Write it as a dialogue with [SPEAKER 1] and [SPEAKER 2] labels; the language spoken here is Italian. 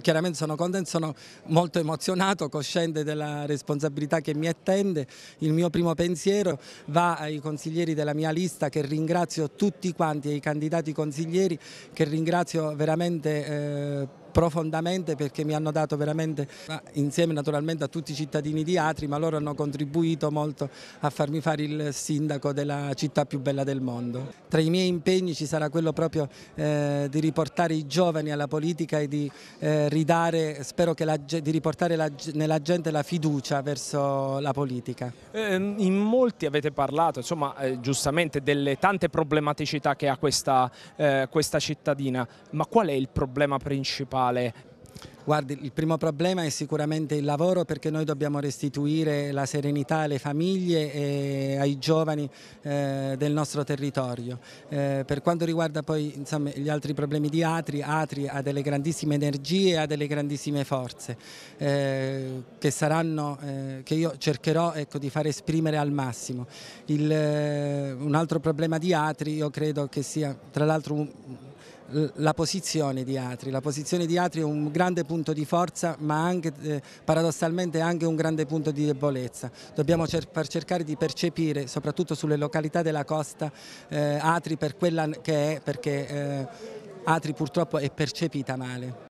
[SPEAKER 1] chiaramente sono contento, sono molto emozionato, cosciente della responsabilità che mi attende. Il mio primo pensiero va ai consiglieri della mia lista che ringrazio tutti quanti, ai candidati consiglieri che ringrazio veramente eh, profondamente perché mi hanno dato veramente, insieme naturalmente a tutti i cittadini di Atri, ma loro hanno contribuito molto a farmi fare il sindaco della città più bella del mondo. Tra i miei impegni ci sarà quello proprio eh, di riportare i giovani alla politica e di eh, ridare, spero la, di riportare la, nella gente la fiducia verso la politica.
[SPEAKER 2] Eh, in molti avete parlato, insomma, eh, giustamente delle tante problematicità che ha questa, eh, questa cittadina, ma qual è il problema principale? attuale?
[SPEAKER 1] Guardi, il primo problema è sicuramente il lavoro perché noi dobbiamo restituire la serenità alle famiglie e ai giovani eh, del nostro territorio. Eh, per quanto riguarda poi insomma, gli altri problemi di Atri, Atri ha delle grandissime energie, ha delle grandissime forze eh, che, saranno, eh, che, io cercherò ecco, di far esprimere al massimo. Il, eh, un altro problema di Atri io credo che sia tra l'altro un, la posizione di Atri. La posizione di Atri è un grande punto di forza ma anche, eh, paradossalmente anche un grande punto di debolezza. Dobbiamo cer cercare di percepire soprattutto sulle località della costa eh, Atri per quella che è perché eh, Atri purtroppo è percepita male.